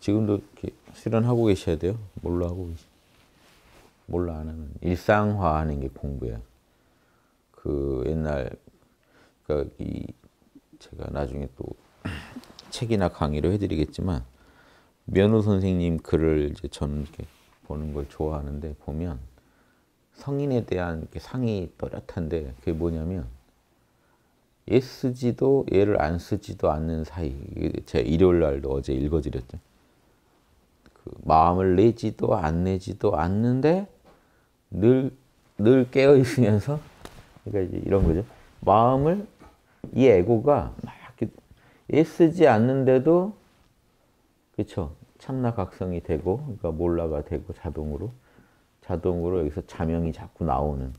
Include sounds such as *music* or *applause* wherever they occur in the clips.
지금도 이렇게 실현하고 계셔야 돼요. 뭘로 하고 계시 뭘로 안하는 일상화하는 게 공부야. 그 옛날 그러니까 이 제가 나중에 또 *clears throat* 책이나 강의로 해드리겠지만 면호 선생님 글을 이제 저는 이렇게 보는 걸 좋아하는데 보면 성인에 대한 상이 또렷한데 그게 뭐냐면 쓰지도 얘를 안 쓰지도 않는 사이 제 일요일 날도 어제 읽어드렸죠. 그 마음을 내지도 안 내지도 않는데 늘 늘 깨어 있으면서 *laughs* 그러니까 이런 거죠. 마음을 이 에고가 막 애쓰지 않는데도 그렇죠. 참나각성이 되고 그러니까 몰라가 되고 자동으로 자동으로 여기서 자명이 자꾸 나오는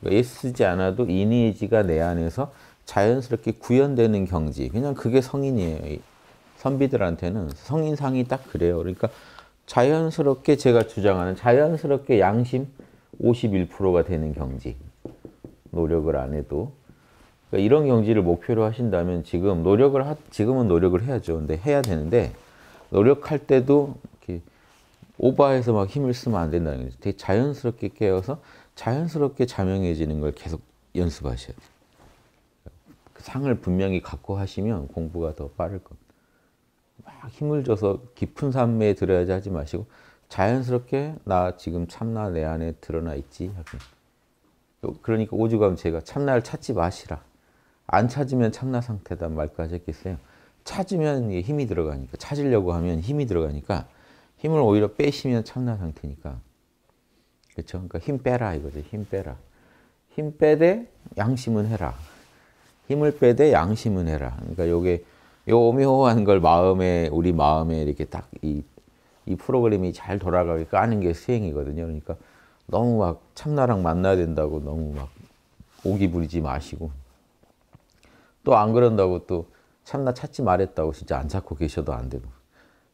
그러니까 애쓰지 않아도 이니지가 내 안에서 자연스럽게 구현되는 경지. 그냥 그게 성인이에요. 선비들한테는 성인상이 딱 그래요. 그러니까 자연스럽게 제가 주장하는 자연스럽게 양심 51%가 되는 경지. 노력을 안 해도. 그러니까 이런 경지를 목표로 하신다면 지금 노력을 하, 지금은 노력을 해야죠. 근데 해야 되는데 노력할 때도 이렇게 오버해서 막 힘을 쓰면 안 된다는 거죠. 되게 자연스럽게 깨어서 자연스럽게 자명해지는 걸 계속 연습하셔야 돼요. 그 상을 분명히 갖고 하시면 공부가 더 빠를 겁니다. 막 힘을 줘서 깊은 산매에 들어야지 하지 마시고 자연스럽게 나 지금 참나 내 안에 드러나 있지. 그러니까 오죽하면 제가 참나를 찾지 마시라. 안 찾으면 참나 상태다 말까지 했겠어요. 찾으면 힘이 들어가니까 찾으려고 하면 힘이 들어가니까 힘을 오히려 빼시면 참나 상태니까 그렇죠? 그러니까 힘 빼라 이거죠. 힘 빼라. 힘 빼되 양심은 해라. 힘을 빼되 양심은 해라. 그러니까 요게 요 오묘한 걸 마음에 우리 마음에 이렇게 딱 이 이 프로그램이 잘 돌아가게 까는 게 수행이거든요. 그러니까 너무 막 참나랑 만나야 된다고 너무 막 오기 부리지 마시고 또 안 그런다고 또 참나 찾지 말했다고 진짜 안 찾고 계셔도 안 되고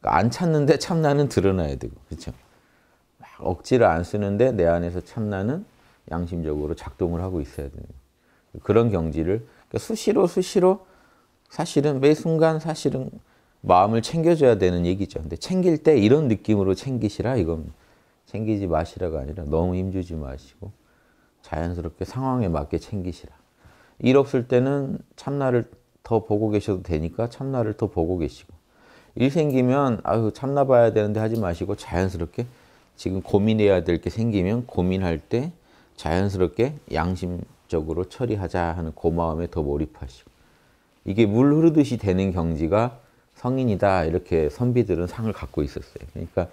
그러니까 안 찾는데 참나는 드러나야 되고 그렇죠. 억지를 안 쓰는데 내 안에서 참나는 양심적으로 작동을 하고 있어야 되는 그런 경지를 그러니까 수시로 수시로 사실은 매 순간 사실은 마음을 챙겨줘야 되는 얘기죠. 근데 챙길 때 이런 느낌으로 챙기시라 이건 챙기지 마시라가 아니라 너무 힘주지 마시고 자연스럽게 상황에 맞게 챙기시라. 일 없을 때는 참나를 더 보고 계셔도 되니까 참나를 더 보고 계시고 일 생기면 아유 참나 봐야 되는데 하지 마시고 자연스럽게 지금 고민해야 될 게 생기면 고민할 때 자연스럽게 양심적으로 처리하자 하는 고마움에 그 더 몰입하시고 이게 물 흐르듯이 되는 경지가 성인이다 이렇게 선비들은 상을 갖고 있었어요. 그러니까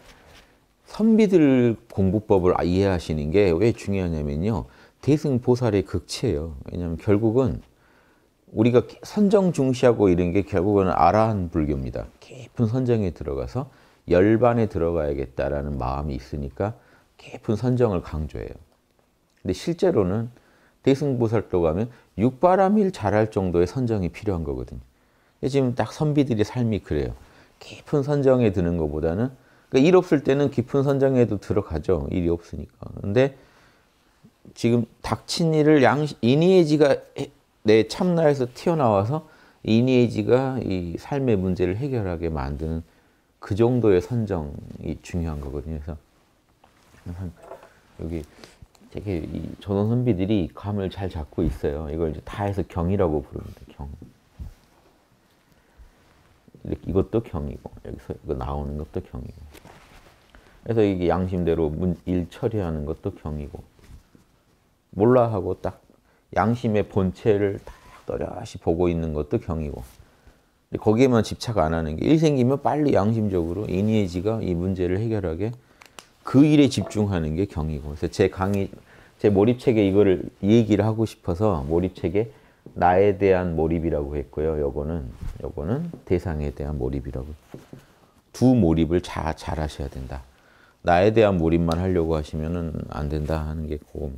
선비들 공부법을 이해하시는 게 왜 중요하냐면요. 대승보살의 극치예요. 왜냐하면 결국은 우리가 선정 중시하고 이런 게 결국은 아라한 불교입니다. 깊은 선정에 들어가서 열반에 들어가야겠다라는 마음이 있으니까 깊은 선정을 강조해요. 근데 실제로는 대승보살도 가면 육바람일 잘할 정도의 선정이 필요한 거거든요. 지금 딱 선비들의 삶이 그래요. 깊은 선정에 드는 것보다는 그러니까 일 없을 때는 깊은 선정에도 들어가죠. 일이 없으니까. 근데 지금 닥친 일을 양 이니에지가 내 참나에서 튀어나와서 이니에지가 이 삶의 문제를 해결하게 만드는 그 정도의 선정이 중요한 거거든요. 그래서 여기 되게 이 전원 선비들이 감을 잘 잡고 있어요. 이걸 이제 다 해서 경이라고 부릅니다. 경. 이것도 경이고 여기서 이거 나오는 것도 경이고. 그래서 이게 양심대로 일 처리하는 것도 경이고. 몰라 하고 딱 양심의 본체를 딱 또렷이 보고 있는 것도 경이고. 거기에만 집착 안 하는 게 일 생기면 빨리 양심적으로 이니에지가 이 문제를 해결하게 그 일에 집중하는 게 경이고 그래서 제 강의 제 몰입책에 이거를 얘기를 하고 싶어서 몰입책에 나에 대한 몰입이라고 했고요. 요거는 요거는 대상에 대한 몰입이라고. 두 몰입을 잘 잘하셔야 된다. 나에 대한 몰입만 하려고 하시면은 안 된다 하는 게 고.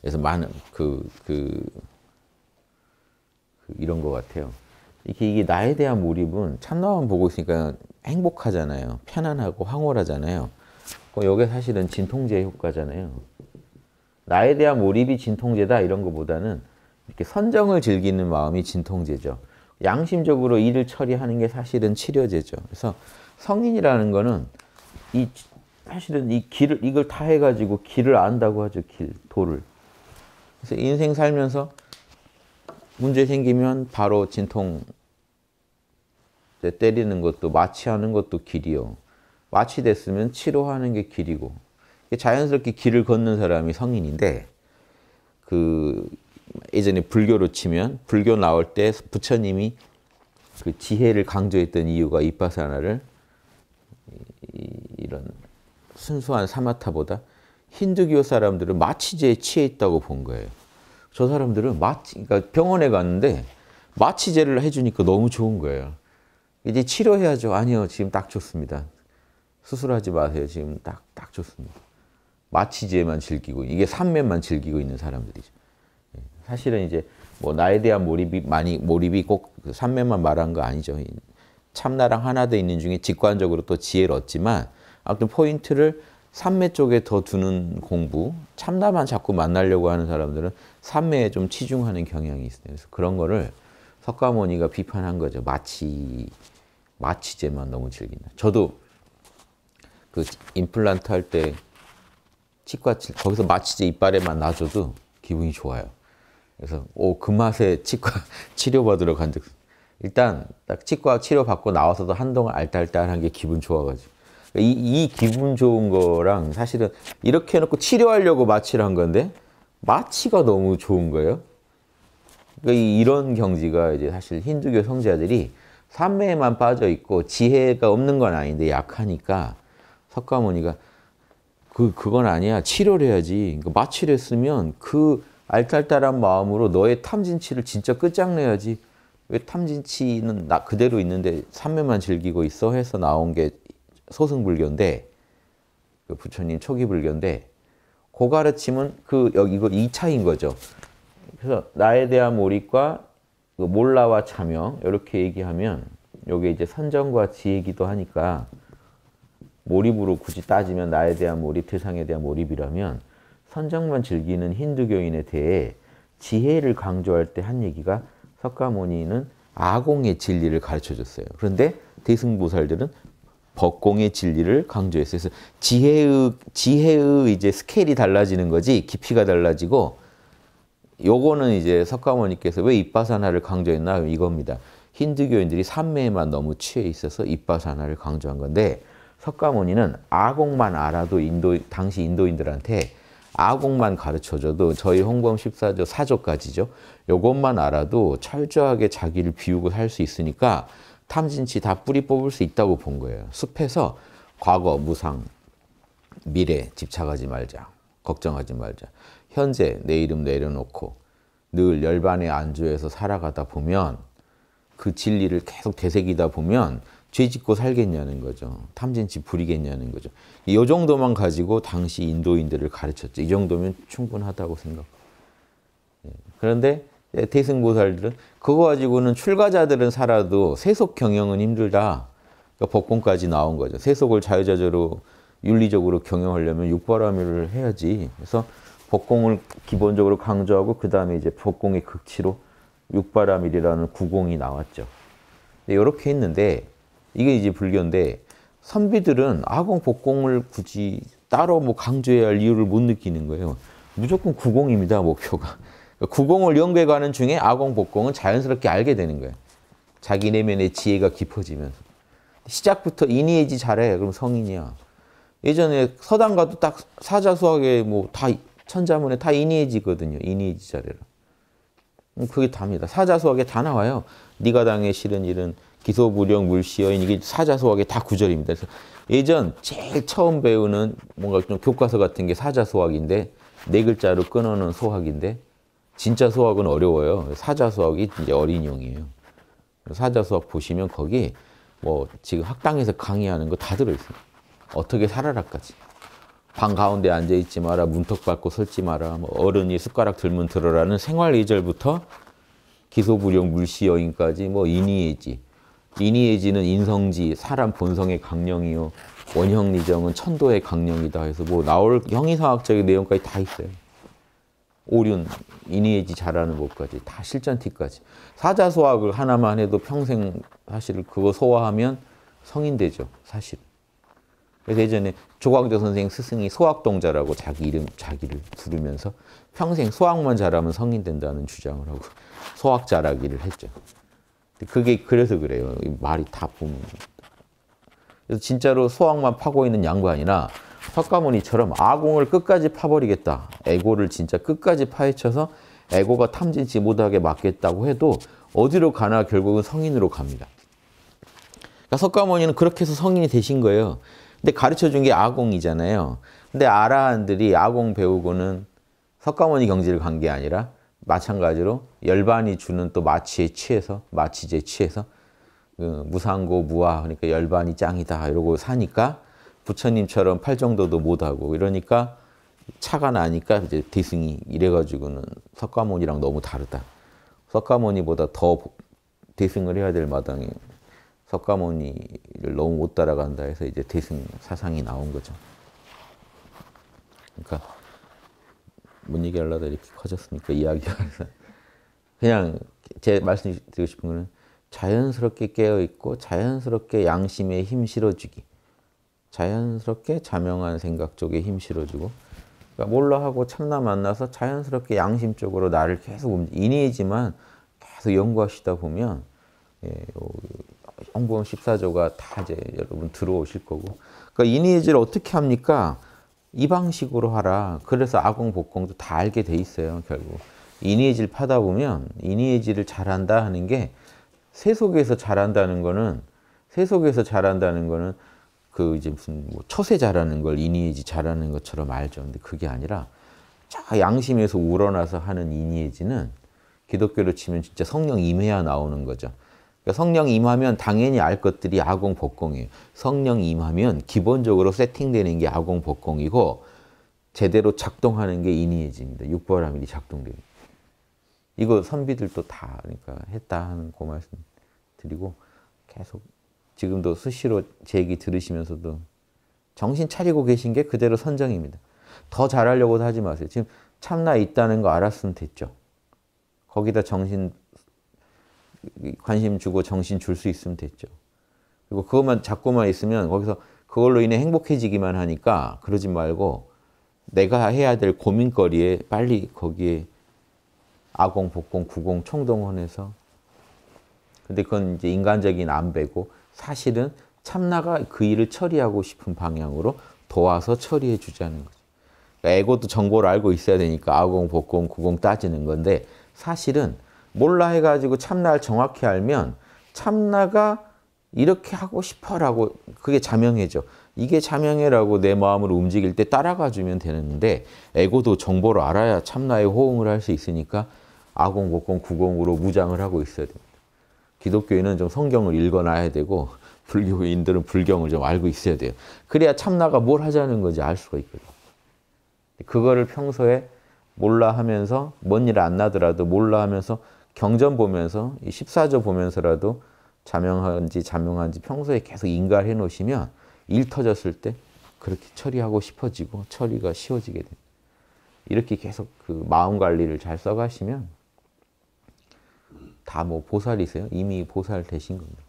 그래서 많은 그그 그, 그 이런 거 같아요. 이게, 이게 나에 대한 몰입은 참나만 보고 있으니까 행복하잖아요. 편안하고 황홀하잖아요. 여기 그 사실은 진통제 효과잖아요. 나에 대한 몰입이 진통제다 이런 것보다는 이렇게 선정을 즐기는 마음이 진통제죠. 양심적으로 일을 처리하는 게 사실은 치료제죠. 그래서 성인이라는 거는 이 사실은 이 길을 이걸 다 해가지고 길을 안다고 하죠. 길, 도를. 그래서 인생 살면서 문제 생기면 바로 진통 네, 때리는 것도 마취하는 것도 길이요. 마취됐으면 치료하는 게 길이고 자연스럽게 길을 걷는 사람이 성인인데 그 예전에 불교로 치면 불교 나올 때 부처님이 그 지혜를 강조했던 이유가 이파사나를 이런 순수한 사마타보다 힌두교 사람들은 마취제에 취해 있다고 본 거예요. 저 사람들은 마치 그러니까 병원에 갔는데 마취제를 해주니까 너무 좋은 거예요. 이제 치료해야죠. 아니요, 지금 딱 좋습니다. 수술하지 마세요. 지금 딱, 딱 좋습니다. 마취제만 즐기고, 이게 산면만 즐기고 있는 사람들이죠. 예, 사실은 이제 뭐 나에 대한 몰입이 많이, 몰입이 꼭산면만 그 말한 거 아니죠. 참나랑 하나 돼 있는 중에 직관적으로 또 지혜를 얻지만 아무튼 포인트를 산매 쪽에 더 두는 공부, 참나만 자꾸 만나려고 하는 사람들은 산매에좀 치중하는 경향이 있어요. 그래서 그런 거를 석가모니가 비판한 거죠. 마치 마취제만 너무 즐긴다. 저도 그 임플란트 할 때 치과 거기서 마취제 이빨에만 놔줘도 기분이 좋아요. 그래서 오 그 맛에 치과 *laughs* 치료받으러 간 적. 일단 딱 치과 치료 받고 나와서도 한동안 알딸딸한 게 기분 좋아가지고 이, 이 기분 좋은 거랑 사실은 이렇게 해놓고 치료하려고 마취를 한 건데 마취가 너무 좋은 거예요. 그러니까 이런 경지가 이제 사실 힌두교 성자들이 삼매에만 빠져 있고 지혜가 없는 건 아닌데 약하니까 석가모니가 그 그건 아니야 치료를 해야지 그러니까 마취를 했으면 그알딸딸한 마음으로 너의 탐진치를 진짜 끝장내야지 왜 탐진치는 나 그대로 있는데 삼매만 즐기고 있어 해서 나온 게 소승불교인데 그 부처님 초기 불교인데 고 가르침은 그 여기 이거 2차인 거죠. 그래서 나에 대한 몰입과 그 몰라와 자명 이렇게 얘기하면 여기 이제 선정과 지이기도 하니까 몰입으로 굳이 따지면 나에 대한 몰입, 세상에 대한 몰입이라면 선정만 즐기는 힌두교인에 대해 지혜를 강조할 때 한 얘기가 석가모니는 아공의 진리를 가르쳐 줬어요. 그런데 대승보살들은 법공의 진리를 강조했어요. 그래서 지혜의 지혜의 이제 스케일이 달라지는 거지 깊이가 달라지고 요거는 이제 석가모니께서 왜 입바사나를 강조했나 이겁니다. 힌두교인들이 삼매에만 너무 취해 있어서 입바사나를 강조한 건데 석가모니는 아공만 알아도 인도 당시 인도인들한테 아공만 가르쳐줘도 저희 홍범 14조 4조까지죠. 요것만 알아도 철저하게 자기를 비우고 살 수 있으니까 탐진치 다 뿌리 뽑을 수 있다고 본 거예요. 숲에서 과거, 무상, 미래 집착하지 말자. 걱정하지 말자. 현재 내 이름 내려놓고 늘열반의안주에서 살아가다 보면 그 진리를 계속 되새기다 보면 죄 짓고 살겠냐는 거죠. 탐진치 부리겠냐는 거죠. 이 정도만 가지고 당시 인도인들을 가르쳤죠. 이 정도면 충분하다고 생각. 예. 그런데 예, 대승보살들은 그거 가지고는 출가자들은 살아도 세속 경영은 힘들다. 그러니까 법공까지 나온 거죠. 세속을 자유자재로 윤리적으로 경영하려면 육바라밀을 해야지. 그래서 복공을 기본적으로 강조하고 그 다음에 이제 복공의 극치로 육바라밀이라는 구공이 나왔죠. 이렇게 네, 했는데 이게 이제 불교인데 선비들은 아공 복공을 굳이 따로 뭐 강조해야 할 이유를 못 느끼는 거예요. 무조건 구공입니다 목표가. 그러니까 구공을 연구해가는 중에 아공 복공은 자연스럽게 알게 되는 거예요. 자기 내면의 지혜가 깊어지면서 시작부터 인이해지 잘해 그럼 성인이야. 예전에 서당 가도 딱 사자 수학에 뭐다 천자문에 다 이니지거든요. 이니지 자료로. 음, 그게 답니다. 사자소학에 다 나와요. 네가 당해 실은 일은 기소부령 물시여인 이게 사자소학에 다 구절입니다. 그래서 예전 제일 처음 배우는 뭔가 좀 교과서 같은 게 사자소학인데 네 글자로 끊어놓은 소학인데 진짜 소학은 어려워요. 사자소학이 이제 어린 용이에요. 사자소학 보시면 거기 뭐 지금 학당에서 강의하는 거 다 들어있어요. 어떻게 살아라까지. 방 가운데 앉아 있지 마라, 문턱 밟고 설지 마라, 뭐 어른이 숟가락 들면 들어라는 생활 예절부터 기소불용 물시여인까지 뭐 이니에지. 이니에지는 인성지, 사람 본성의 강령이요. 원형리정은 천도의 강령이다 해서 뭐 나올 형이상학적인 내용까지 다 있어요. 오륜, 이니에지 잘하는 법까지 다 실전티까지. 사자소학을 하나만 해도 평생 사실 그거 소화하면 성인 되죠. 사실. 그래서 예전에 조광조 선생 스승이 소학동자라고 자기 이름 자기를 부르면서 평생 소학만 잘하면 성인 된다는 주장을 하고 소학자라기를 했죠. 그게 그래서 그래요. 말이 다 보면. 그래서 진짜로 소학만 파고 있는 양반이나 석가모니처럼 아공을 끝까지 파버리겠다. 에고를 진짜 끝까지 파헤쳐서 에고가 탐진치 못하게 막겠다고 해도 어디로 가나 결국은 성인으로 갑니다. 그러니까 석가모니는 그렇게 해서 성인이 되신 거예요. 근데 가르쳐 준 게 아공이잖아요. 근데 아라한들이 아공 배우고는 석가모니 경지를 간 게 아니라 마찬가지로 열반이 주는 또 마취에 취해서 마취제 취해서 그 무상고 무아 그러니까 열반이 짱이다 이러고 사니까 부처님처럼 팔 정도도 못하고 이러니까 차가 나니까 이제 대승이 이래가지고는 석가모니랑 너무 다르다. 석가모니보다 더 대승을 해야 될 마당에 이요 석가모니를 너무 못 따라간다 해서 이제 대승 사상이 나온 거죠. 그러니까 뭔 얘기 하려다 이렇게 커졌으니까 이야기가 그냥 제 말씀드리고 싶은 거는 자연스럽게 깨어 있고 자연스럽게 양심에 힘 실어주기. 자연스럽게 자명한 생각 쪽에 힘 실어주고 그러니까 몰라 하고 참나 만나서 자연스럽게 양심 쪽으로 나를 계속 인이지만 계속 연구하시다 보면 예, 홍보험 14조가 다 이제 여러분 들어오실 거고. 그러니까 이 니즈를 어떻게 합니까? 이 방식으로 하라. 그래서 아공, 복공도 다 알게 돼 있어요, 결국. 이니에질 파다 보면 이니에질을 잘한다 하는 게 세속에서 잘한다는 거는 세속에서 잘한다는 거는 그 이제 무슨 뭐 처세 잘하는 걸 이니에지 잘하는 것처럼 알죠. 근데 그게 아니라 자 양심에서 우러나서 하는 이니에지는 기독교로 치면 진짜 성령 임해야 나오는 거죠. 그러니까 성령 임하면 당연히 알 것들이 아공 복공이에요. 성령 임하면 기본적으로 세팅되는 게 아공 복공이고 제대로 작동하는 게 인이해집니다. 육보라밀이 작동됩니다. 이거 선비들도 다 그러니까 했다 하는 그 말씀 드리고 계속 지금도 수시로 제 얘기 들으시면서도 정신 차리고 계신 게 그대로 선정입니다. 더잘하려고 하지 마세요. 지금 참나 있다는 거 알았으면 됐죠. 거기다 정신 관심 주고 정신 줄 수 있으면 됐죠. 그리고 그것만 잡고만 있으면 거기서 그걸로 인해 행복해지기만 하니까 그러지 말고 내가 해야 될 고민거리에 빨리 거기에 아공, 복공, 구공, 총동원해서 근데 그건 이제 인간적인 안배고 사실은 참나가 그 일을 처리하고 싶은 방향으로 도와서 처리해 주자는 거죠. 그러니까 에고도 정보를 알고 있어야 되니까 아공, 복공, 구공 따지는 건데 사실은 몰라 해가지고 참나를 정확히 알면 참나가 이렇게 하고 싶어라고 그게 자명해져. 이게 자명해라고 내 마음을 움직일 때 따라가 주면 되는데 에고도 정보를 알아야 참나에 호응을 할 수 있으니까 아공, 목공, 구공으로 무장을 하고 있어야 됩니다. 기독교인은 좀 성경을 읽어놔야 되고 불교인들은 불경을 좀 알고 있어야 돼요. 그래야 참나가 뭘 하자는 건지 알 수가 있거든요. 그거를 평소에 몰라 하면서 뭔 일 안 나더라도 몰라 하면서 경전 보면서 14조 보면서라도 자명한지 자명한지 평소에 계속 인가를 해 놓으시면 일 터졌을 때 그렇게 처리하고 싶어지고 처리가 쉬워지게 됩니다. 이렇게 계속 그 마음 관리를 잘 써가시면 다 뭐 보살이세요. 이미 보살 되신 겁니다.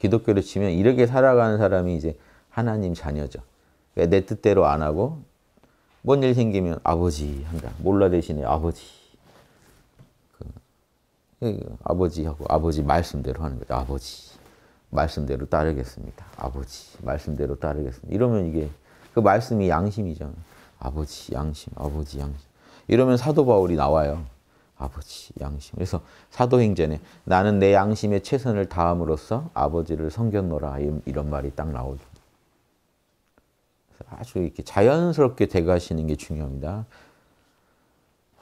기독교로 치면 이렇게 살아가는 사람이 이제 하나님 자녀죠. 그러니까 내 뜻대로 안 하고 뭔 일 생기면 아버지 한다. 몰라 대신에 아버지 예, 아버지하고 아버지 말씀대로 하는 거죠. 아버지 말씀대로 따르겠습니다. 아버지 말씀대로 따르겠습니다. 이러면 이게 그 말씀이 양심이잖아요. 아버지 양심, 아버지 양심. 이러면 사도 바울이 나와요. 아버지 양심. 그래서 사도행전에 나는 내 양심에 최선을 다함으로써 아버지를 섬겼노라 이런 말이 딱 나오죠. 아주 이렇게 자연스럽게 돼가시는 게 중요합니다.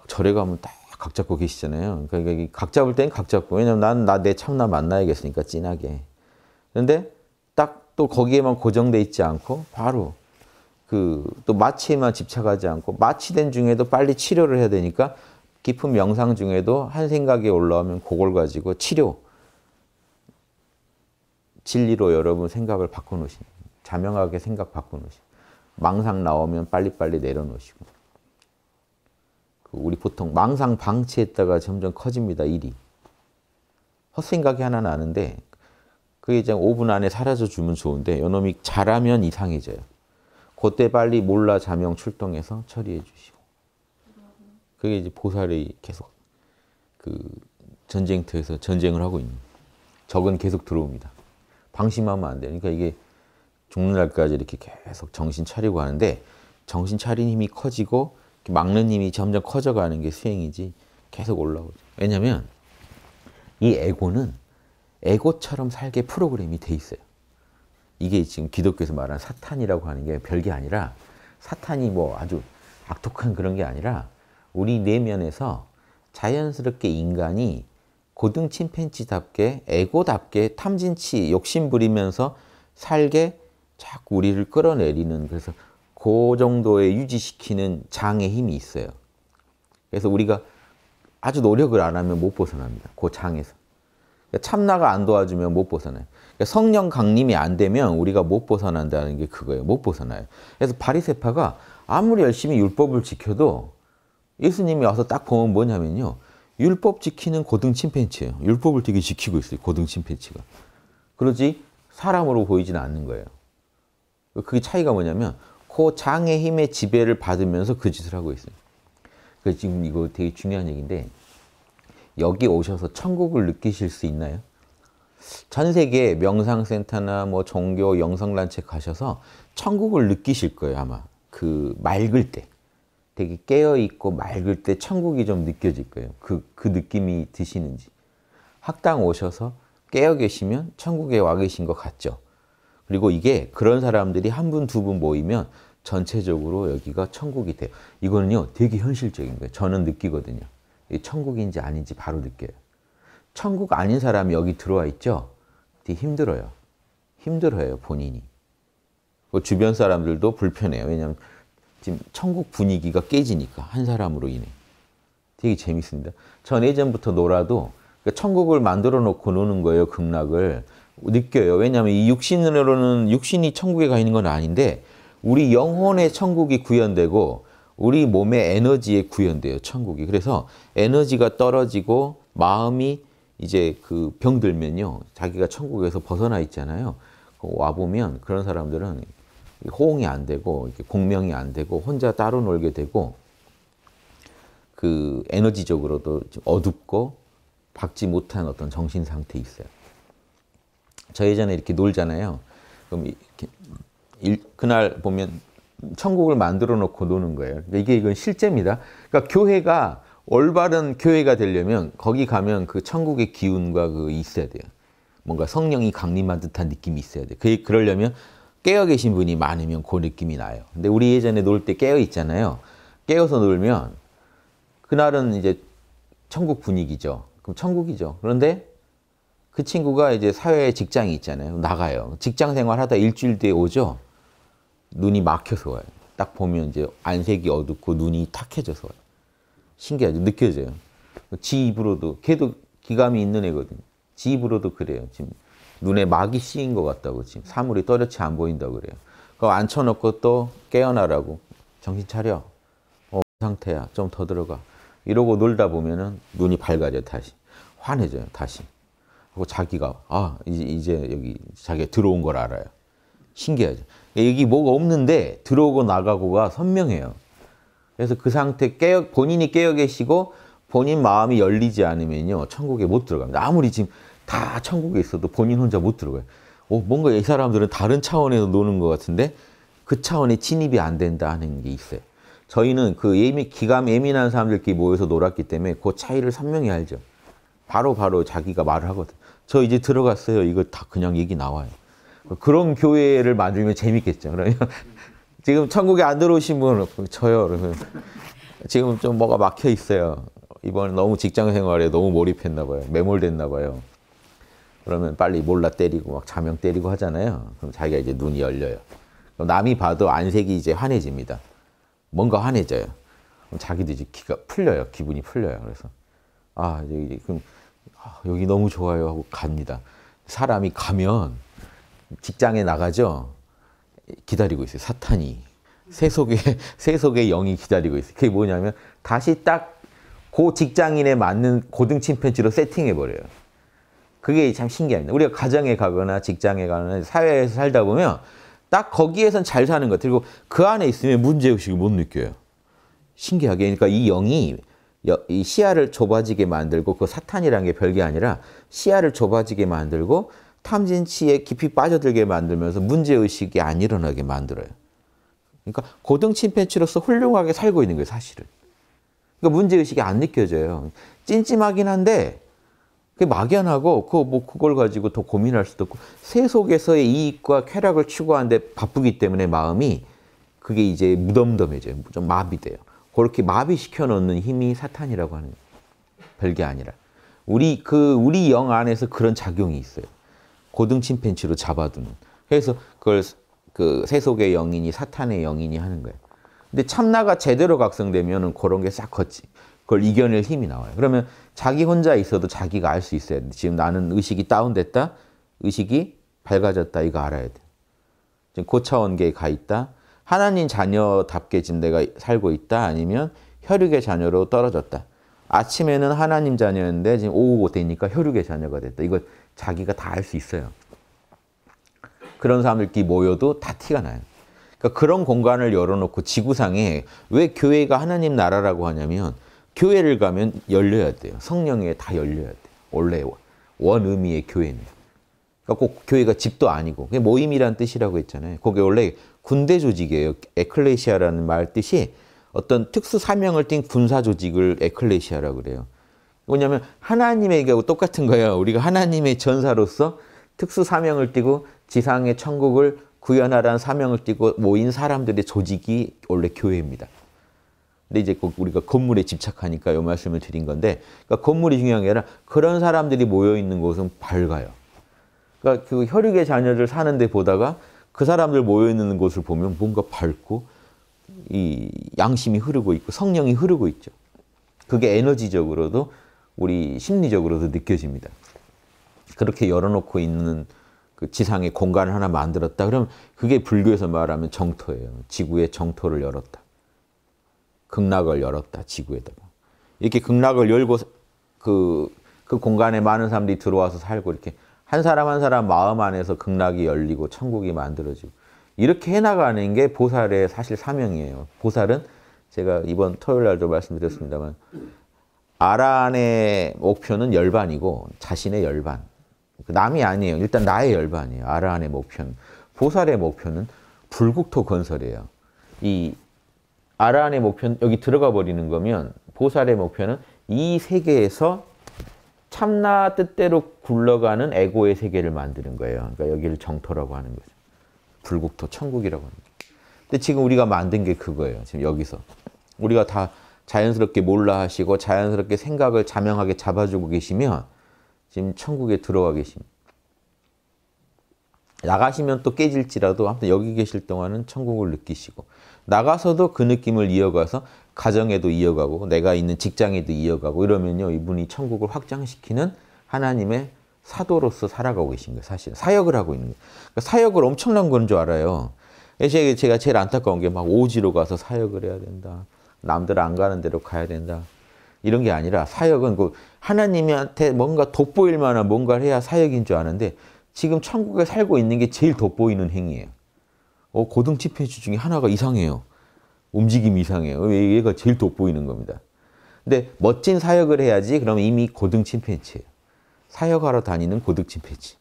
절에 가면 딱각 잡고 계시잖아요. 그러니까 각 잡을 땐 각 잡고 왜냐면 난나 내 참나 만나야겠으니까 진하게. 그런데 딱 또 거기에만 고정돼 있지 않고 바로 그 또 마취에만 집착하지 않고 마취된 중에도 빨리 치료를 해야 되니까 깊은 명상 중에도 한 생각이 올라오면 그걸 가지고 치료 진리로 여러분 생각을 바꿔 놓으시 자명하게 생각 바꿔 놓으시 망상 나오면 빨리빨리 내려놓으시고 그 우리 보통 망상 방치했다가 점점 커집니다. 일이. 헛생각이 하나 나는데 그게 이제 5분 안에 사라져 주면 좋은데 요놈이 잘하면 이상해져요. 그때 빨리 몰라 자명 출동해서 처리해 주시고 그게 이제 보살이 계속 그 전쟁터에서 전쟁을 하고 있는 적은 계속 들어옵니다. 방심하면 안 되니까 그러니까 이게 죽는 날까지 이렇게 계속 정신 차리고 하는데 정신 차린 힘이 커지고 막는 힘이 점점 커져가는 게 수행이지 계속 올라오죠. 왜냐면 이 에고는 에고처럼 살게 프로그램이 돼 있어요. 이게 지금 기독교에서 말하는 사탄이라고 하는 게 별게 아니라 사탄이 뭐 아주 악독한 그런 게 아니라 우리 내면에서 자연스럽게 인간이 고등 침팬지답게 에고답게 탐진치 욕심 부리면서 살게 자꾸 우리를 끌어내리는 그래서 그 정도에 유지시키는 장의 힘이 있어요. 그래서 우리가 아주 노력을 안 하면 못 벗어납니다. 그 장에서. 그러니까 참나가 안 도와주면 못 벗어나요. 그러니까 성령 강림이 안 되면 우리가 못 벗어난다는 게 그거예요. 못 벗어나요. 그래서 바리세파가 아무리 열심히 율법을 지켜도 예수님이 와서 딱 보면 뭐냐면요. 율법 지키는 고등 침팬치예요. 율법을 되게 지키고 있어요. 고등 침팬치가. 그러지 사람으로 보이지는 않는 거예요. 그게 차이가 뭐냐면 그 장의 힘의 지배를 받으면서 그 짓을 하고 있어요. 그 지금 이거 되게 중요한 얘기인데 여기 오셔서 천국을 느끼실 수 있나요? 전 세계 명상센터나 뭐 종교 영성단체 가셔서 천국을 느끼실 거예요 아마 그 맑을 때 되게 깨어 있고 맑을 때 천국이 좀 느껴질 거예요 그그 그 느낌이 드시는지 학당 오셔서 깨어 계시면 천국에 와 계신 것 같죠 그리고 이게 그런 사람들이 한 분, 두 분 모이면 전체적으로 여기가 천국이 돼요. 이거는요, 되게 현실적인 거예요. 저는 느끼거든요. 천국인지 아닌지 바로 느껴요. 천국 아닌 사람이 여기 들어와 있죠? 되게 힘들어요. 힘들어요, 본인이. 그 주변 사람들도 불편해요. 왜냐하면 지금 천국 분위기가 깨지니까, 한 사람으로 인해. 되게 재밌습니다. 전 예전부터 놀아도 그러니까 천국을 만들어 놓고 노는 거예요, 극락을. 느껴요. 왜냐하면 이 육신으로는 육신이 천국에 가 있는 건 아닌데 우리 영혼의 천국이 구현되고 우리 몸의 에너지에 구현돼요. 천국이. 그래서 에너지가 떨어지고 마음이 이제 그 병들면요. 자기가 천국에서 벗어나 있잖아요. 그 와보면 그런 사람들은 호응이 안 되고 공명이 안 되고 혼자 따로 놀게 되고 그 에너지적으로도 어둡고 받지 못한 어떤 정신 상태 있어요. 저 예전에 이렇게 놀잖아요. 그럼 이렇게 일, 그날 보면 천국을 만들어 놓고 노는 거예요. 그러니까 이게 이건 실제입니다. 그러니까 교회가 올바른 교회가 되려면 거기 가면 그 천국의 기운과 그 있어야 돼요. 뭔가 성령이 강림한 듯한 느낌이 있어야 돼요. 그 그러려면 깨어 계신 분이 많으면 그 느낌이 나요. 근데 우리 예전에 놀 때 깨어 있잖아요. 깨어서 놀면 그날은 이제 천국 분위기죠. 그럼 천국이죠. 그런데 그 친구가 이제 사회에 직장이 있잖아요. 나가요. 직장 생활하다 일주일 뒤에 오죠. 눈이 막혀서 와요. 딱 보면 이제 안색이 어둡고 눈이 탁해져서 와요. 신기하죠. 느껴져요. 지 입으로도 걔도 기감이 있는 애거든요. 지 입으로도 그래요. 지금 눈에 막이 씌인 것 같다고 지금 사물이 또렷이 안 보인다고 그래요. 그거 앉혀놓고 또 깨어나라고 정신 차려. 어, 상태야. 좀 더 들어가. 이러고 놀다 보면은 눈이 밝아져 다시. 환해져요. 다시. 하고 자기가 아 이제, 여기 자기가 들어온 걸 알아요. 신기하죠. 그러니까 여기 뭐가 없는데 들어오고 나가고가 선명해요. 그래서 그 상태 깨어 본인이 깨어 계시고 본인 마음이 열리지 않으면요 천국에 못 들어갑니다. 아무리 지금 다 천국에 있어도 본인 혼자 못 들어가요. 어, 뭔가 이 사람들은 다른 차원에서 노는 것 같은데 그 차원에 진입이 안 된다 는게 있어요. 저희는 그 예민, 기감 예민한 사람들끼리 모여서 놀았기 때문에 그 차이를 선명히 알죠. 바로바로 바로 자기가 말을 하거든. 저 이제 들어갔어요. 이거 다 그냥 얘기 나와요. 그런 교회를 만들면 재밌겠죠. 그러면 *laughs* 지금 천국에 안 들어오신 분 저요. 그러면 지금 좀 뭐가 막혀 있어요. 이번 너무 직장 생활에 너무 몰입했나 봐요. 매몰됐나 봐요. 그러면 빨리 몰라 때리고 막 자명 때리고 하잖아요. 그럼 자기가 이제 눈이 열려요. 남이 봐도 안색이 이제 환해집니다. 뭔가 환해져요. 자기도 이제 기가 풀려요. 기분이 풀려요. 그래서 아 이제 그럼 아, 여기 너무 좋아요 하고 갑니다. 사람이 가면 직장에 나가죠. 기다리고 있어요. 사탄이. 세속의, *laughs* 세속의 영이 기다리고 있어요. 그게 뭐냐면 다시 딱그 직장인에 맞는 고등 침팬지로 세팅해버려요. 그게 참 신기합니다. 우리가 가정에 가거나 직장에 가거나 사회에서 살다 보면 딱 거기에선 잘 사는 것 같아요. 그리고 그 안에 있으면 문제의식을 못 느껴요. 신기하게. 그러니까 이 영이 이 시야를 좁아지게 만들고 그 사탄이라는 게 별 게 아니라 시야를 좁아지게 만들고 탐진치에 깊이 빠져들게 만들면서 문제의식이 안 일어나게 만들어요. 그러니까 고등 침팬치로서 훌륭하게 살고 있는 거예요, 사실은. 그러니까 문제의식이 안 느껴져요. 찜찜하긴 한데 그게 막연하고 그뭐 그걸 가지고 더 고민할 수도 없고 세속에서의 이익과 쾌락을 추구하는데 바쁘기 때문에 마음이 그게 이제 무덤덤해져요. 좀 마비돼요. 그렇게 마비시켜 놓는 힘이 사탄이라고 하는 별 게 아니라 우리 그 우리 영 안에서 그런 작용이 있어요. 고등 침팬치로 잡아두는. 그래서 그걸 그 세속의 영인이 사탄의 영인이 하는 거예요. 근데 참나가 제대로 각성되면은 그런 게 싹 걷지. 그걸 이겨낼 힘이 나와요. 그러면 자기 혼자 있어도 자기가 알 수 있어야 돼. 지금 나는 의식이 다운됐다. 의식이 밝아졌다. 이거 알아야 돼. 지금 고차원계에 가 있다. 하나님 자녀답게 진 내가 살고 있다 아니면 혈육의 자녀로 떨어졌다. 아침에는 하나님 자녀였는데 지금 오후 되니까 혈육의 자녀가 됐다. 이거 자기가 다 알 수 있어요. 그런 사람들끼리 모여도 다 티가 나요. 그러니까 그런 공간을 열어놓고 지구상에 왜 교회가 하나님 나라라고 하냐면 교회를 가면 열려야 돼요. 성령에 다 열려야 돼요. 원래 원 의미의 교회는. 그러니까 꼭 교회가 집도 아니고 그게 모임이란 뜻이라고 했잖아요. 그게 원래 군대 조직이에요. 에클레시아라는 말 뜻이 어떤 특수 사명을 띈 군사 조직을 에클레시아라고 그래요. 뭐냐면 하나님의 게 똑같은 거예요. 우리가 하나님의 전사로서 특수 사명을 띠고 지상의 천국을 구현하라는 사명을 띠고 모인 사람들의 조직이 원래 교회입니다. 근데 이제 우리가 건물에 집착하니까 이 말씀을 드린 건데 그러니까 건물이 중요한 게 아니라 그런 사람들이 모여 있는 곳은 밝아요. 그러니까 그 혈육의 자녀를 사는데 보다가 그 사람들 모여 있는 곳을 보면 뭔가 밝고 이 양심이 흐르고 있고 성령이 흐르고 있죠. 그게 에너지적으로도 우리 심리적으로도 느껴집니다. 그렇게 열어놓고 있는 그 지상의 공간을 하나 만들었다. 그럼 그게 불교에서 말하면 정토예요. 지구의 정토를 열었다. 극락을 열었다. 지구에다가 이렇게 극락을 열고 그, 그 공간에 많은 사람들이 들어와서 살고 이렇게 한 사람 한 사람 마음 안에서 극락이 열리고 천국이 만들어지고 이렇게 해나가는 게 보살의 사실 사명이에요. 보살은 제가 이번 토요일 날도 말씀드렸습니다만 아란의 목표는 열반이고 자신의 열반. 그러니까 남이 아니에요. 일단 나의 열반이에요. 아란의 목표는. 보살의 목표는 불국토 건설이에요. 이 아란의 목표 여기 들어가 버리는 거면 보살의 목표는 이 세계에서 참나 뜻대로 굴러가는 에고의 세계를 만드는 거예요. 그러니까 여기를 정토라고 하는 거죠. 불국토 천국이라고 하는 거예 근데 지금 우리가 만든 게 그거예요. 지금 여기서. 우리가 다 자연스럽게 몰라 하시고 자연스럽게 생각을 자명하게 잡아주고 계시면 지금 천국에 들어가 계십니다. 나가시면 또 깨질지라도 아무튼 여기 계실 동안은 천국을 느끼시고 나가서도 그 느낌을 이어가서 가정에도 이어가고 내가 있는 직장에도 이어가고 이러면요. 이분이 천국을 확장시키는 하나님의 사도로서 살아가고 계신 거예요. 사실 사역을 하고 있는 거예요. 그러니까 사역을 엄청난 건 줄 알아요. 제가 제일 안타까운 게 막 오지로 가서 사역을 해야 된다. 남들 안 가는 대로 가야 된다. 이런 게 아니라 사역은 그 하나님한테 뭔가 돋보일 만한 뭔가를 해야 사역인 줄 아는데 지금 천국에 살고 있는 게 제일 돋보이는 행위예요. 어, 고등집회주 중에 하나가 이상해요. 움직임 이상해요. 얘가 제일 돋보이는 겁니다. 근데 멋진 사역을 해야지 그럼 이미 고등 침팬지예요. 사역하러 다니는 고등 침팬지.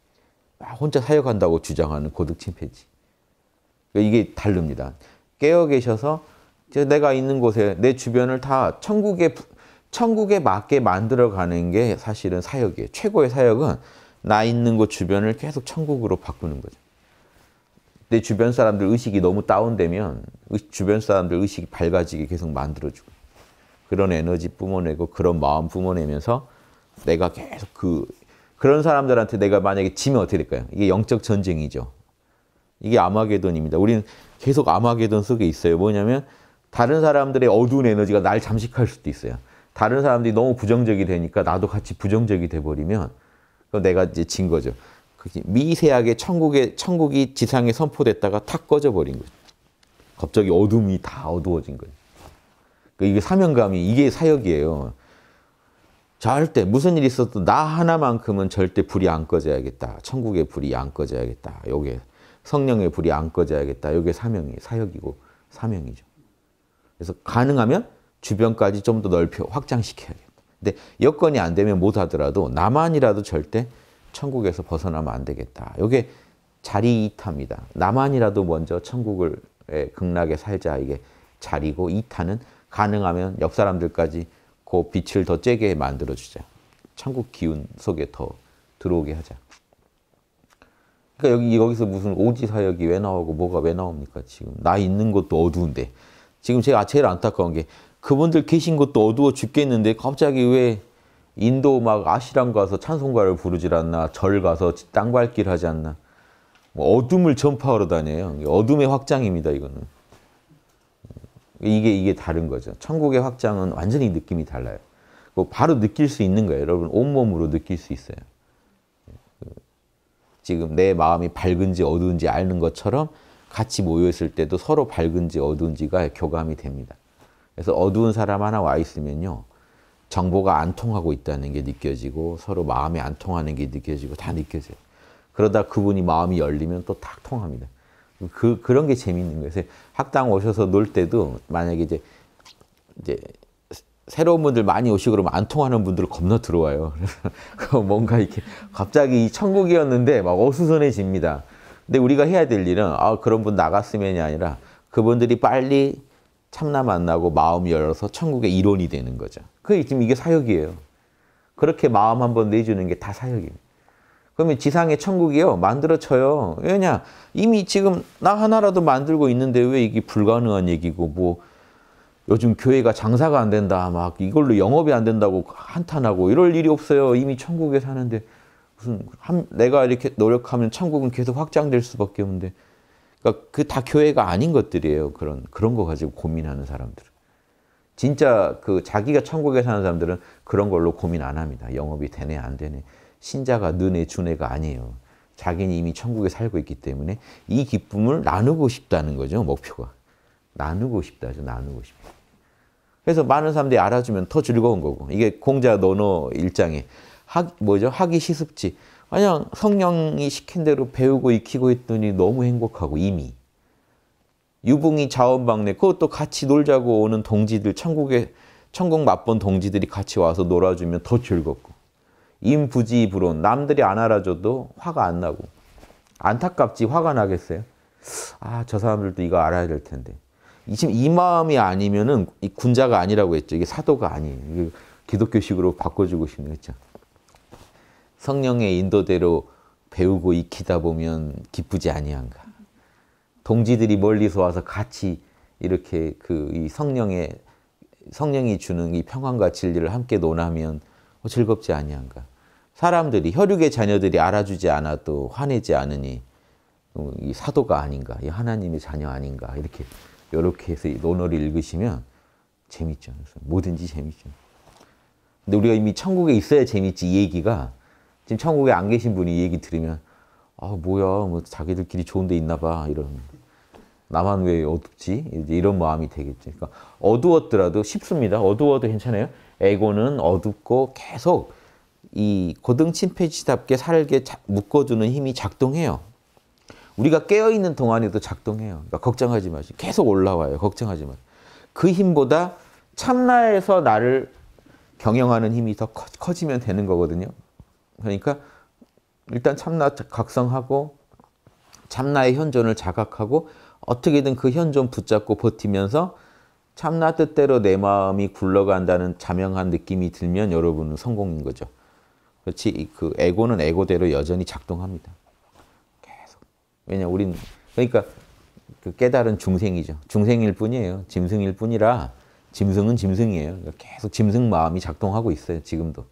막 아, 혼자 사역한다고 주장하는 고등 침팬지. 그러니까 이게 다릅니다. 깨어 계셔서 내가 있는 곳에 내 주변을 다 천국에 천국에 맞게 만들어 가는 게 사실은 사역이에요. 최고의 사역은 나 있는 곳 주변을 계속 천국으로 바꾸는 거죠. 내 주변 사람들 의식이 너무 다운되면 주변 사람들 의식이 밝아지게 계속 만들어주고 그런 에너지 뿜어내고 그런 마음 뿜어내면서 내가 계속 그 그런 사람들한테 내가 만약에 지면 어떻게 될까요? 이게 영적 전쟁이죠. 이게 아마게돈입니다. 우리는 계속 아마게돈 속에 있어요. 뭐냐면 다른 사람들의 어두운 에너지가 날 잠식할 수도 있어요. 다른 사람들이 너무 부정적이 되니까 나도 같이 부정적이 돼버리면 내가 이제 진 거죠. 미세하게 천국의 천국이 지상에 선포됐다가 탁 꺼져버린 거죠. 갑자기 어둠이 다 어두워진 거예요. 그러니까 이게 사명감이 이게 사역이에요. 절대 무슨 일이 있어도 나 하나만큼은 절대 불이 안 꺼져야겠다. 천국의 불이 안 꺼져야겠다. 요게 성령의 불이 안 꺼져야겠다. 요게 사명이 사역이고 사명이죠. 그래서 가능하면 주변까지 좀 더 넓혀 확장시켜야겠다. 근데 여건이 안 되면 못 하더라도 나만이라도 절대 천국에서 벗어나면 안 되겠다. 이게 자리 이타입니다. 나만이라도 먼저 천국을 극락에 살자 이게 자리고 이타는 가능하면 옆 사람들까지 그 빛을 더 쬐게 만들어 주자. 천국 기운 속에 더 들어오게 하자. 그러니까 여기 여기서 무슨 오지 사역이 왜 나오고 뭐가 왜 나옵니까 지금 나 있는 것도 어두운데 지금 제가 제일 안타까운 게 그분들 계신 것도 어두워 죽겠는데 갑자기 왜 인도 막 아시람 가서 찬송가를 부르질 않나 절 가서 땅밟기를 하지 않나 뭐 어둠을 전파하러 다녀요. 어둠의 확장입니다. 이거는 이게 이게 다른 거죠. 천국의 확장은 완전히 느낌이 달라요. 바로 느낄 수 있는 거예요. 여러분 온몸으로 느낄 수 있어요. 지금 내 마음이 밝은지 어두운지 아는 것처럼 같이 모여있을 때도 서로 밝은지 어두운지가 교감이 됩니다. 그래서 어두운 사람 하나 와 있으면요. 정보가 안 통하고 있다는 게 느껴지고 서로 마음이 안 통하는 게 느껴지고 다 느껴져요. 그러다 그분이 마음이 열리면 또 탁 통합니다. 그 그런 게 재밌는 거예요. 학당 오셔서 놀 때도 만약에 이제 이제 새로운 분들 많이 오시고 그러면 안 통하는 분들 겁나 들어와요. *laughs* 그래서 뭔가 이렇게 갑자기 천국이었는데 막 어수선해집니다. 근데 우리가 해야 될 일은 아 그런 분 나갔으면이 아니라 그분들이 빨리 참나 만나고 마음 열어서 천국의 일원이 되는 거죠. 그게 지금 이게 사역이에요. 그렇게 마음 한번 내주는 게 다 사역입니다. 그러면 지상의 천국이요. 만들어져요. 왜냐? 이미 지금 나 하나라도 만들고 있는데 왜 이게 불가능한 얘기고 뭐 요즘 교회가 장사가 안 된다. 막 이걸로 영업이 안 된다고 한탄하고 이럴 일이 없어요. 이미 천국에 사는데 무슨 한, 내가 이렇게 노력하면 천국은 계속 확장될 수밖에 없는데 그러니까 그다 교회가 아닌 것들이에요. 그런 그런 거 가지고 고민하는 사람들 진짜 그 자기가 천국에 사는 사람들은 그런 걸로 고민 안 합니다. 영업이 되네 안 되네. 신자가 눈에 준애가 아니에요. 자기는 이미 천국에 살고 있기 때문에 이 기쁨을 나누고 싶다는 거죠. 목표가 나누고 싶다죠. 나누고 싶다. 그래서 많은 사람들이 알아주면 더 즐거운 거고 이게 공자 논어 일장에 학 뭐죠? 학이 시습지. 그냥 성령이 시킨 대로 배우고 익히고 있더니 너무 행복하고 이미. 유붕이 자원방래 그것도 같이 놀자고 오는 동지들 천국에 천국 맛본 동지들이 같이 와서 놀아주면 더 즐겁고 임부지불온 남들이 안 알아줘도 화가 안 나고 안타깝지 화가 나겠어요? 아저 사람들도 이거 알아야 될 텐데 지금 이 마음이 아니면은 군자가 아니라고 했죠 이게 사도가 아니에요 기독교식으로 바꿔주고 싶네요 그렇죠? 성령의 인도대로 배우고 익히다 보면 기쁘지 아니한가. 동지들이 멀리서 와서 같이 이렇게 그 이 성령의 성령이 주는 이 평안과 진리를 함께 논하면 뭐 즐겁지 아니한가. 사람들이 혈육의 자녀들이 알아주지 않아도 화내지 않으니 뭐 이 사도가 아닌가, 이 하나님의 자녀 아닌가 이렇게 이렇게 해서 논어를 읽으시면 재밌죠. 뭐든지 재밌죠. 근데 우리가 이미 천국에 있어야 재밌지 이 얘기가 지금 천국에 안 계신 분이 이 얘기 들으면 아 뭐야 뭐 자기들끼리 좋은 데 있나 봐 이런 나만 왜 어둡지 이런 마음이 되겠지 그러니까 어두웠더라도 쉽습니다 어두워도 괜찮아요 에고는 어둡고 계속 이 고등 침팬지답게 살게 자, 묶어주는 힘이 작동해요 우리가 깨어있는 동안에도 작동해요 그러니까 걱정하지 마시고 계속 올라와요 걱정하지 마그 힘보다 참나에서 나를 경영하는 힘이 더 커, 커지면 되는 거거든요 그러니까 일단 참나 각성하고 참나의 현존을 자각하고 어떻게든 그 현존 붙잡고 버티면서 참나 뜻대로 내 마음이 굴러간다는 자명한 느낌이 들면 여러분은 성공인 거죠. 그렇지 그 에고는 에고대로 여전히 작동합니다. 계속. 왜냐 우린 그러니까 그 깨달은 중생이죠. 중생일 뿐이에요. 짐승일 뿐이라 짐승은 짐승이에요. 그러니까 계속 짐승 마음이 작동하고 있어요. 지금도.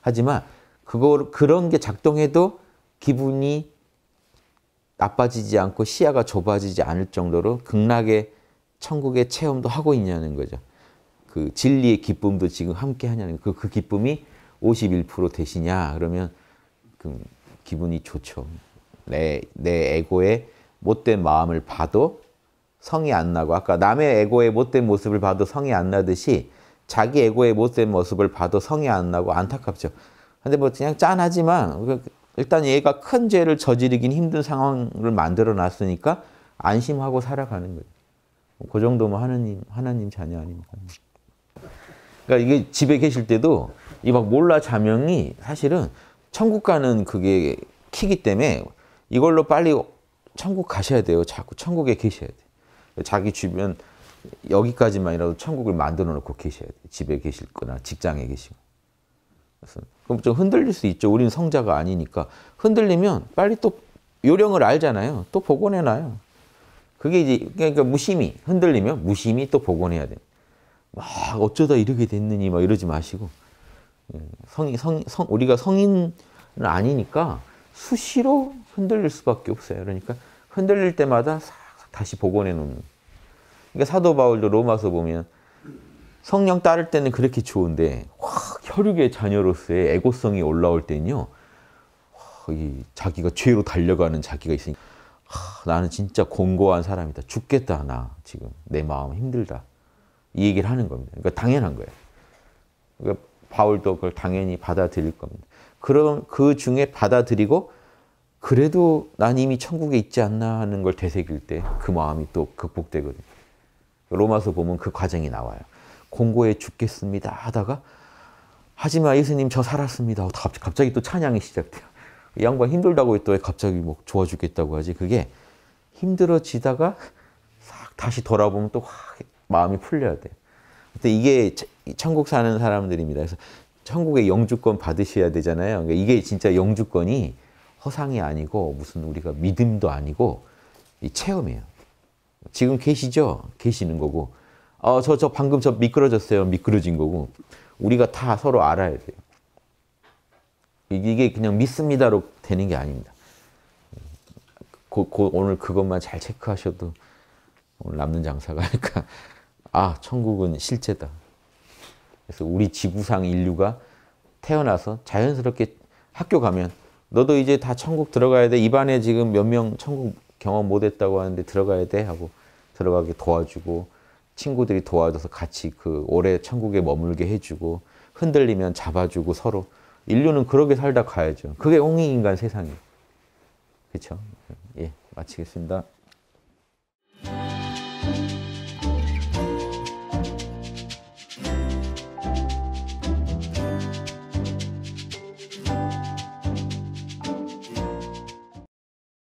하지만 그거 그런 게 작동해도 기분이 나빠지지 않고 시야가 좁아지지 않을 정도로 극락의 천국의 체험도 하고 있냐는 거죠. 그 진리의 기쁨도 지금 함께 하냐는 그, 그 기쁨이 51% 되시냐 그러면 그 기분이 좋죠. 내, 내 에고의 못된 마음을 봐도 성이 안 나고 아까 남의 에고의 못된 모습을 봐도 성이 안 나듯이 자기 에고의 못된 모습을 봐도 성이 안 나고 안타깝죠. 근데 뭐 그냥 짠하지만 그 일단 얘가 큰 죄를 저지르긴 힘든 상황을 만들어 놨으니까 안심하고 살아가는 거예요. 뭐 그 정도면 뭐 하나님, 하나님 자녀 아닙니까? 뭐. 그러니까 이게 집에 계실 때도 이 막 몰라 자명이 사실은 천국 가는 그게 키기 때문에 이걸로 빨리 천국 가셔야 돼요. 자꾸 천국에 계셔야 돼. 자기 주변 여기까지만이라도 천국을 만들어 놓고 계셔야 돼. 집에 계실 거나 직장에 계시고. 그럼 좀 흔들릴 수 있죠. 우리는 성자가 아니니까. 흔들리면 빨리 또 요령을 알잖아요. 또 복원해놔요. 그게 이제, 그러니까 무심히, 흔들리면 무심히 또 복원해야 돼막 어쩌다 이렇게 됐느니 막 이러지 마시고. 예, 성, 성, 성, 우리가 성인은 아니니까 수시로 흔들릴 수밖에 없어요. 그러니까 흔들릴 때마다 다시 복원해 놓는. 그러니까 사도 바울도 로마서 보면 성령 따를 때는 그렇게 좋은데, 와, 혈육의 자녀로서의 애고성이 올라올 때는요. 자기가 죄로 달려가는 자기가 있으니까 나는 진짜 곤고한 사람이다. 죽겠다 나 지금 내 마음 힘들다. 이 얘기를 하는 겁니다. 그러니까 당연한 거예요. 그러니까 바울도 그걸 당연히 받아들일 겁니다. 그럼 그 중에 받아들이고 그래도 난 이미 천국에 있지 않나 하는 걸 되새길 때 그 마음이 또 극복되거든요. 로마서 보면 그 과정이 나와요. 공고에 죽겠습니다 하다가 하지만 예수님 저 살았습니다. 갑자기 또 찬양이 시작돼요. 양반 힘들다고 했더니 갑자기 뭐 좋아 죽겠다고 하지. 그게 힘들어지다가 싹 다시 돌아보면 또 확 마음이 풀려야 돼요. 근데 이게 천국 사는 사람들입니다. 그래서 천국의 영주권 받으셔야 되잖아요. 그러니까 이게 진짜 영주권이 허상이 아니고 무슨 우리가 믿음도 아니고 체험이에요. 지금 계시죠? 계시는 거고. 어, 저, 저 방금 저 미끄러졌어요. 미끄러진 거고. 우리가 다 서로 알아야 돼요. 이게 그냥 믿습니다로 되는 게 아닙니다. 고, 고, 오늘 그것만 잘 체크하셔도 오늘 남는 장사가 니까 아, 천국은 실제다. 그래서 우리 지구상 인류가 태어나서 자연스럽게 학교 가면 너도 이제 다 천국 들어가야 돼. 입안에 지금 몇 명 천국 경험 못했다고 하는데 들어가야 돼 하고 들어가게 도와주고 친구들이 도와줘서 같이 그 오래 천국에 머물게 해주고 흔들리면 잡아주고 서로 인류는 그렇게 살다 가야죠. 그게 홍익인간 세상이에요. 그렇죠? 예, 마치겠습니다.